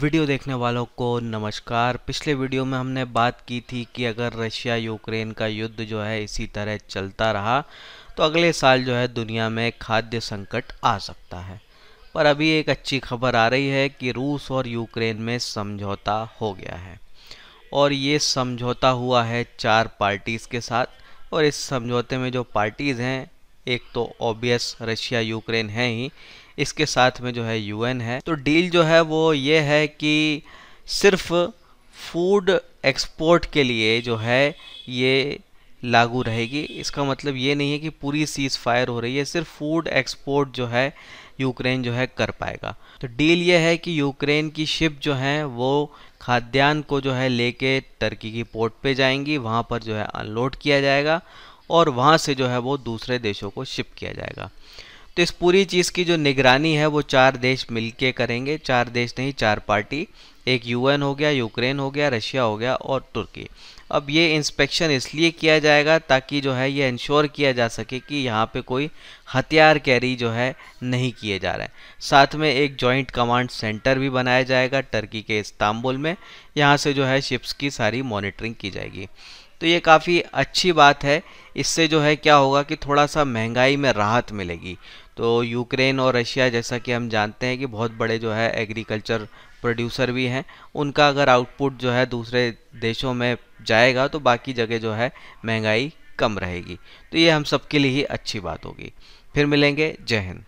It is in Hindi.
वीडियो देखने वालों को नमस्कार पिछले वीडियो में हमने बात की थी कि अगर रशिया यूक्रेन का युद्ध जो है इसी तरह चलता रहा तो अगले साल जो है दुनिया में खाद्य संकट आ सकता है पर अभी एक अच्छी खबर आ रही है कि रूस और यूक्रेन में समझौता हो गया है और ये समझौता हुआ है चार पार्टीज़ के साथ और इस समझौते में जो पार्टीज़ हैं एक तो ऑबियस रशिया यूक्रेन है ही इसके साथ में जो है यूएन है तो डील जो है वो ये है कि सिर्फ फूड एक्सपोर्ट के लिए जो है ये लागू रहेगी इसका मतलब ये नहीं है कि पूरी सीज फायर हो रही है सिर्फ फूड एक्सपोर्ट जो है यूक्रेन जो है कर पाएगा तो डील ये है कि यूक्रेन की शिप जो हैं वो खाद्यान्न को जो है लेके टर्की की पोर्ट पे जाएंगी वहाँ पर जो है अनलोड किया जाएगा और वहाँ से जो है वो दूसरे देशों को शिप किया जाएगा तो इस पूरी चीज़ की जो निगरानी है वो चार देश मिलके करेंगे चार देश नहीं चार पार्टी एक यूएन हो गया यूक्रेन हो गया रशिया हो गया और तुर्की अब ये इंस्पेक्शन इसलिए किया जाएगा ताकि जो है ये इंश्योर किया जा सके कि यहाँ पे कोई हथियार कैरी जो है नहीं किए जा रहे हैं साथ में एक जॉइंट कमांड सेंटर भी बनाया जाएगा टर्की के इस्तांबुल में यहाँ से जो है शिप्स की सारी मॉनिटरिंग की जाएगी तो ये काफ़ी अच्छी बात है इससे जो है क्या होगा कि थोड़ा सा महंगाई में राहत मिलेगी तो यूक्रेन और रशिया जैसा कि हम जानते हैं कि बहुत बड़े जो है एग्रीकल्चर प्रोड्यूसर भी हैं उनका अगर आउटपुट जो है दूसरे देशों में जाएगा तो बाकी जगह जो है महंगाई कम रहेगी तो ये हम सबके लिए ही अच्छी बात होगी फिर मिलेंगे जय हिंद